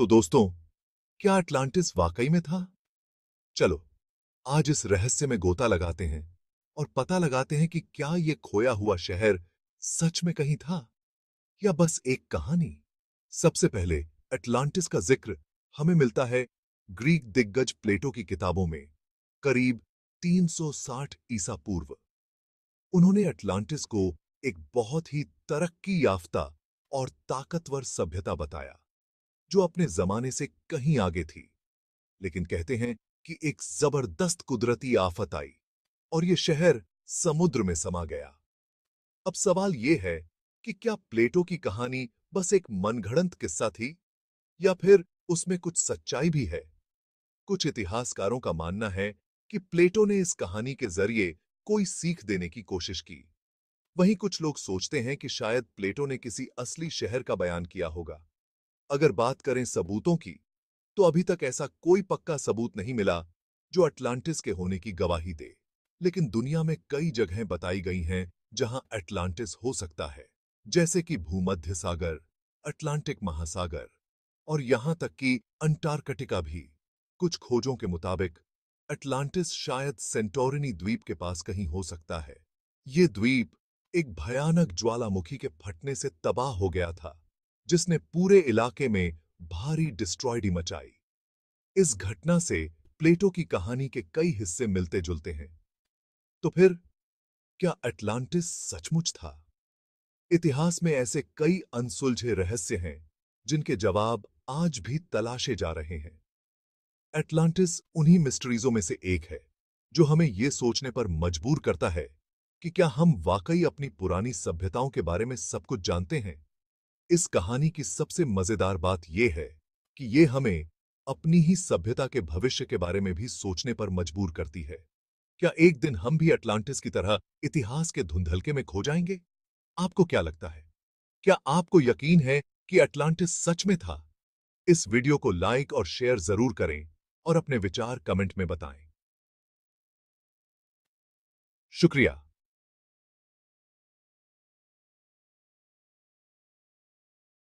तो दोस्तों क्या अटलांटिस वाकई में था चलो आज इस रहस्य में गोता लगाते हैं और पता लगाते हैं कि क्या यह खोया हुआ शहर सच में कहीं था या बस एक कहानी सबसे पहले अटलांटिस का जिक्र हमें मिलता है ग्रीक दिग्गज प्लेटो की किताबों में करीब 360 ईसा पूर्व उन्होंने अटलांटिस को एक बहुत ही तरक्की याफ्ता और ताकतवर सभ्यता बताया जो अपने जमाने से कहीं आगे थी लेकिन कहते हैं कि एक जबरदस्त कुदरती आफत आई और यह शहर समुद्र में समा गया अब सवाल यह है कि क्या प्लेटो की कहानी बस एक मनगढ़ंत किस्सा थी या फिर उसमें कुछ सच्चाई भी है कुछ इतिहासकारों का मानना है कि प्लेटो ने इस कहानी के जरिए कोई सीख देने की कोशिश की वहीं कुछ लोग सोचते हैं कि शायद प्लेटो ने किसी असली शहर का बयान किया होगा अगर बात करें सबूतों की तो अभी तक ऐसा कोई पक्का सबूत नहीं मिला जो अटलांटिस के होने की गवाही दे लेकिन दुनिया में कई जगहें बताई गई हैं जहां अटलांटिस हो सकता है जैसे कि भूमध्य सागर अटलांटिक महासागर और यहां तक कि अंटार्कटिका भी कुछ खोजों के मुताबिक अटलांटिस शायद सेंटोरिनी द्वीप के पास कहीं हो सकता है ये द्वीप एक भयानक ज्वालामुखी के फटने से तबाह हो गया था जिसने पूरे इलाके में भारी डिस्ट्रॉयडी मचाई इस घटना से प्लेटो की कहानी के कई हिस्से मिलते जुलते हैं तो फिर क्या अटलांटिस सचमुच था इतिहास में ऐसे कई अनसुलझे रहस्य हैं जिनके जवाब आज भी तलाशे जा रहे हैं एटलांटिस उन्हीं मिस्ट्रीजों में से एक है जो हमें ये सोचने पर मजबूर करता है कि क्या हम वाकई अपनी पुरानी सभ्यताओं के बारे में सब कुछ जानते हैं इस कहानी की सबसे मजेदार बात यह है कि ये हमें अपनी ही सभ्यता के भविष्य के बारे में भी सोचने पर मजबूर करती है क्या एक दिन हम भी अटलांटिस की तरह इतिहास के धुंधलके में खो जाएंगे आपको क्या लगता है क्या आपको यकीन है कि अटलांटिस सच में था इस वीडियो को लाइक और शेयर जरूर करें और अपने विचार कमेंट में बताएं शुक्रिया